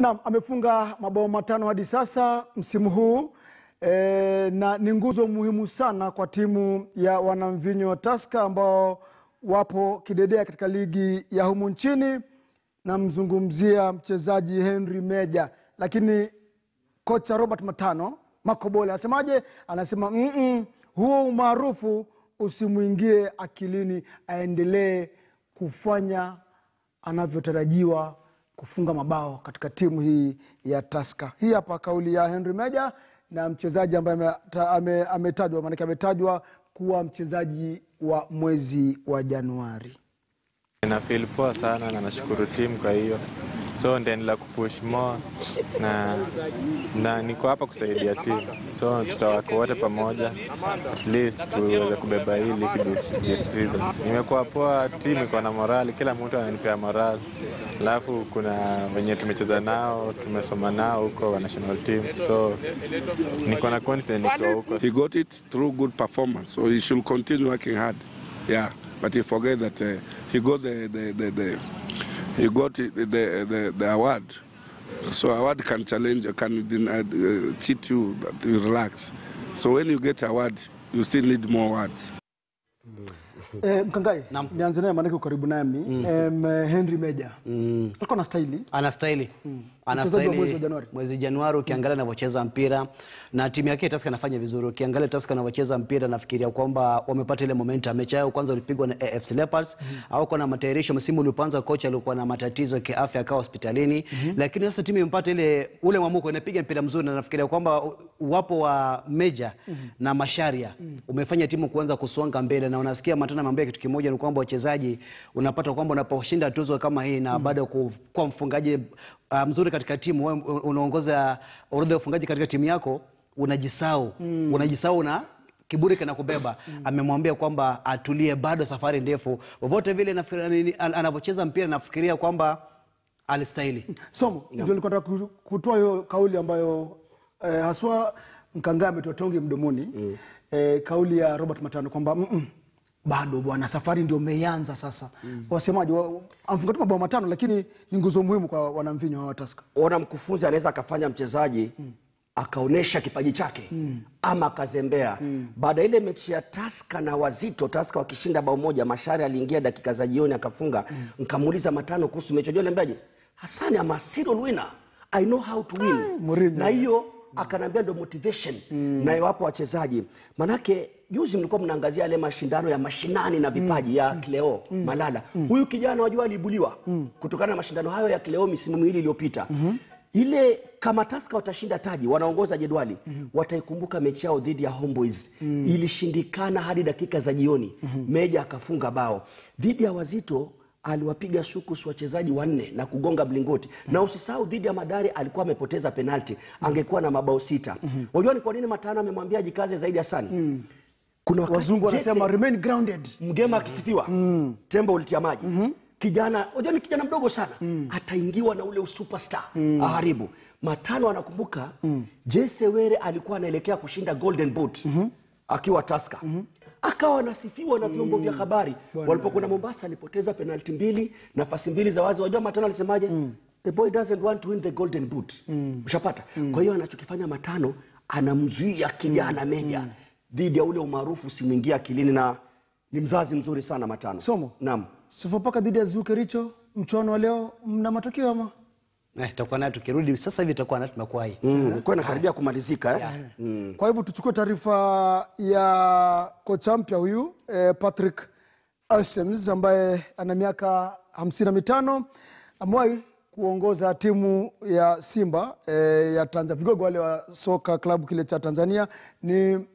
Naam, amefunga mabao matano hadi sasa msimu huu e, na ni nguzo muhimu sana kwa timu ya wanamvinyo wa Tusker ambao wapo kidedea katika ligi ya humu nchini. Namzungumzia mchezaji Henry Meja, lakini kocha Robert Matano Makobole anasemaje? Anasema mm -mm, huo umaarufu usimwingie akilini, aendelee kufanya anavyotarajiwa kufunga mabao katika timu hii ya taska Hii hapa kauli ya Henry Meja na mchezaji ambaye ametajwa, maanake ametajwa kuwa mchezaji wa mwezi wa Januari. nafil poa sana na nashukuru timu kwa hiyo so ndaendelea kupush more na, na niko hapa kusaidia timu, so tutawaka wote pamoja, at least tuweze kubeba hii ligi this, this season. Imekuwa poa, timu iko na morali, kila mtu ananipea morali, alafu kuna wenye tumecheza nao tumesoma nao huko wa national team, so niko na confidence nikiwa huko. He got it through good performance, so he should continue working hard. Yeah, but he forget that uh, he got the, the, the, the he got the, the, the award. So award can challenge, can uh, cheat you, you relax. So when you get award, you still need more awards Mm. Eh, Mkangai, nianze naye maanake karibu nami. Mm. Em, eh, Henry Meja. Mm. Alikuwa na staili. Ana staili. Mm. Ana staili. Mwezi Januari. Mwezi Januari ukiangalia mm. anavyocheza mpira na timu yake Tusker anafanya vizuri. Ukiangalia Tusker anavyocheza mpira nafikiria kwamba wamepata ile momentum. Mechi yao kwanza walipigwa na AFC Leopards. Mm. Mm-hmm. au kwa na matayarisho msimu uliopanza, kocha alikuwa na matatizo kiafya akawa hospitalini. Mm -hmm. Lakini sasa timu imepata ile ule mwamko, inapiga mpira mzuri na nafikiria kwamba uwapo wa Meja mm -hmm. na Masharia mm -hmm. umefanya timu kuanza kusonga mbele na unasikia matana sana ameambia kitu kimoja ni kwamba wachezaji, unapata kwamba unaposhinda tuzo kama hii na mm. baada ya kuwa mfungaji uh, mzuri katika timu, wewe unaongoza orodha ya ufungaji katika timu yako, unajisau mm. unajisau na kiburi kinakubeba. mm. Amemwambia kwamba atulie, bado safari ndefu. Vyovyote vile anavyocheza mpira, nafikiria kwamba alistahili somo. Ndio nilikuwa nataka kutoa hiyo kauli ambayo eh, haswa Mkangaa ametoa tonge mdomoni mm. eh, kauli ya Robert Matano kwamba mm -mm bado bwana, safari ndio umeanza sasa. mm. Wasemaji amfunga tu mabao matano, lakini ni nguzo muhimu kwa wanamvinyo wa Tusker. Ona mkufunzi anaweza akafanya mchezaji mm. akaonesha kipaji chake mm. ama akazembea mm. baada ile mechi ya Tusker na Wazito, Tusker wakishinda bao moja, Mashari aliingia dakika za jioni akafunga mm. nkamuuliza matano kuhusu mechi, hiyo, niambiaje, Hasani ama serial winner, I know how to win. Ay, ah, na hiyo akanambia ndio motivation mm. nayo wapo wachezaji manake juzi mlikuwa mnaangazia yale mashindano ya mashinani na vipaji mm. ya Cleo mm. Malala mm. huyu kijana wajua alibuliwa mm. kutokana na mashindano hayo ya Cleo misimu miwili iliyopita mm -hmm. ile kama Taska watashinda taji, wanaongoza jedwali mm -hmm. wataikumbuka mechi yao dhidi ya Homeboys mm -hmm. ilishindikana hadi dakika za jioni mm -hmm. Meja akafunga bao dhidi ya Wazito aliwapiga sukus wachezaji wanne na kugonga mlingoti mm -hmm. na usisahau dhidi ya Madari alikuwa amepoteza penalti, mm -hmm. angekuwa na mabao sita mm -hmm. wajua ni kwa nini Matano amemwambia jikaze zaidi ya sana mm -hmm. Kuna wazungu wanasema remain grounded. Mgema akisifiwa mm. tembo ulitia maji mm -hmm. Kijana unajua ni kijana mdogo sana mm. ataingiwa na ule superstar mm. aharibu matano anakumbuka mm. Jesse Were alikuwa anaelekea kushinda Golden Boot mm -hmm. akiwa Taska mm -hmm akawa anasifiwa na vyombo mm. vya habari walipokuwa na Mombasa, alipoteza penalti mbili, nafasi mbili za wazi. Wajua Matano alisemaje? mm. the boy doesn't want to win the golden boot mm. ushapata mm. kwa hiyo anachokifanya Matano anamzuia kijana mm. Meja mm dhidi ya ule umaarufu usimwingia akilini, na ni mzazi mzuri sana Matano. Somo naam, Sofapaka dhidi ya Zuio Kericho, mchuano wa leo mna matokeo ama eh? Tutakuwa nayo tukirudi sasa hivi, tutakuwa nayo tunakuwa hii mm, kwa inakaribia kumalizika eh? Yeah. Mm. Kwa hivyo tuchukue taarifa ya kocha mpya huyu eh, Patrick Aussems ambaye ana miaka hamsini na mitano amewahi kuongoza timu ya Simba eh, ya Tanzania, vigogo wale wa soka klabu kile cha Tanzania ni